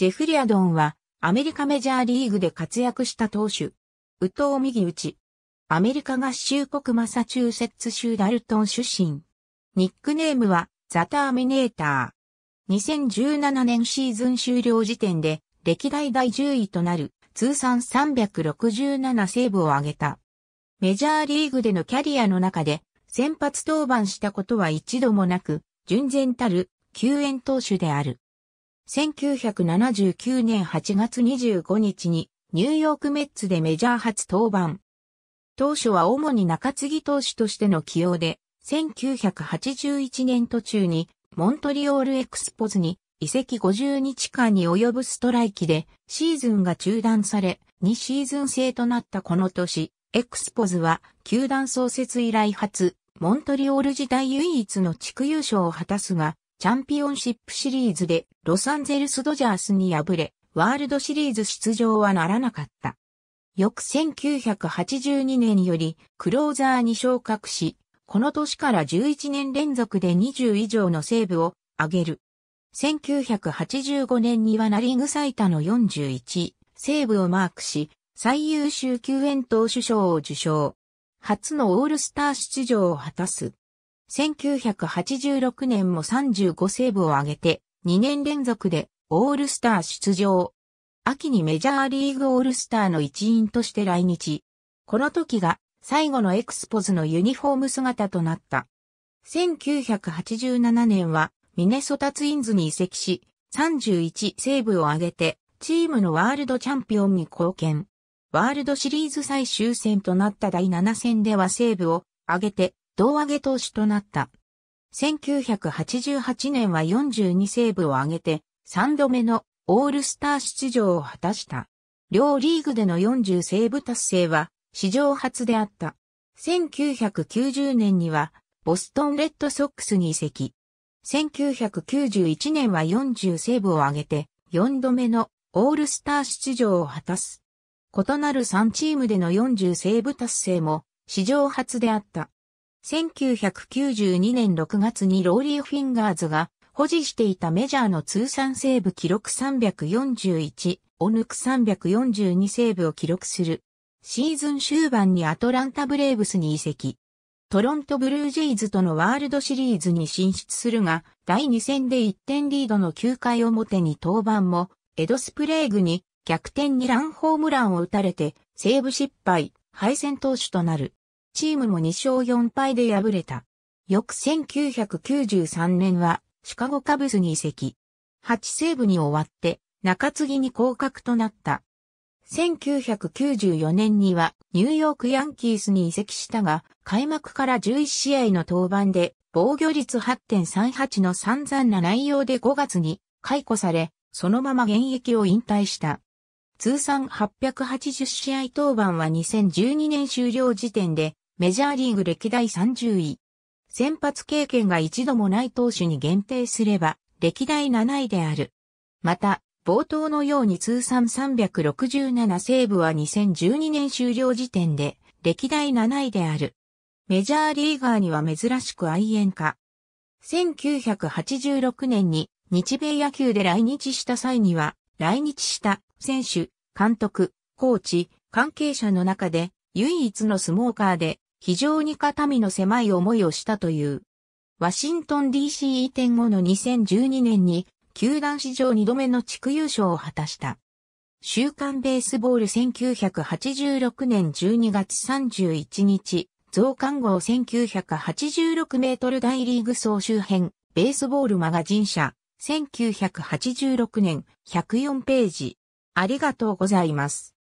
ジェフリアドンは、アメリカメジャーリーグで活躍した投手。右投右打ち。アメリカ合衆国マサチューセッツ州ダルトン出身。ニックネームは、ザ・ターミネーター。2017年シーズン終了時点で、歴代第10位となる、通算367セーブを挙げた。メジャーリーグでのキャリアの中で、先発登板したことは一度もなく、純然たる、救援投手である。1979年8月25日にニューヨークメッツでメジャー初登板。当初は主に中継ぎ投手としての起用で、1981年途中にモントリオールエクスポズに移籍50日間に及ぶストライキでシーズンが中断され、2シーズン制となったこの年、エクスポズは球団創設以来初、モントリオール時代唯一の地区優勝を果たすが、チャンピオンシップシリーズでロサンゼルスドジャースに敗れ、ワールドシリーズ出場はならなかった。翌1982年よりクローザーに昇格し、この年から11年連続で20以上のセーブを挙げる。1985年にはナリング最多の41セーブをマークし、最優秀救援投手賞を受賞。初のオールスター出場を果たす。1986年も35セーブを挙げて、2年連続でオールスター出場。秋にメジャーリーグオールスターの一員として来日。この時が最後のエクスポズのユニフォーム姿となった。1987年はミネソタツインズに移籍し、31セーブを挙げて、チームのワールドチャンピオンに貢献。ワールドシリーズ最終戦となった第7戦ではセーブを挙げて胴上げ投手となった。1988年は42セーブを挙げて3度目のオールスター出場を果たした。両リーグでの40セーブ達成は史上初であった。1990年にはボストンレッドソックスに移籍。1991年は40セーブを挙げて4度目のオールスター出場を果たす。異なる3チームでの40セーブ達成も史上初であった。1992年6月にローリー・フィンガーズが保持していたメジャーの通算セーブ記録341を抜く342セーブを記録する。シーズン終盤にアトランタブレーブスに移籍。トロントブルージェイズとのワールドシリーズに進出するが、第2戦で1点リードの9回表に登板も、エドスプレーグに逆転にランホームランを打たれて、セーブ失敗、敗戦投手となる。チームも2勝4敗で敗れた。翌1993年はシカゴカブスに移籍。8セーブに終わって中継ぎに降格となった。1994年にはニューヨークヤンキースに移籍したが、開幕から11試合の登板で防御率8.38の散々な内容で5月に解雇され、そのまま現役を引退した。通算880試合登板は2012年終了時点でメジャーリーグ歴代30位。先発経験が一度もない投手に限定すれば、歴代7位である。また、冒頭のように通算367セーブは2012年終了時点で、歴代7位である。メジャーリーガーには珍しく愛煙化。1986年に日米野球で来日した際には、来日した選手、監督、コーチ、関係者の中で唯一のスモーカーで非常に肩身の狭い思いをしたという。ワシントン DC 移転後の2012年に、球団史上2度目の地区優勝を果たした。週刊ベースボール1986年12月31日、増刊号1986メートル大リーグ総集編、ベースボールマガジン社、1986年104ページ。ありがとうございます。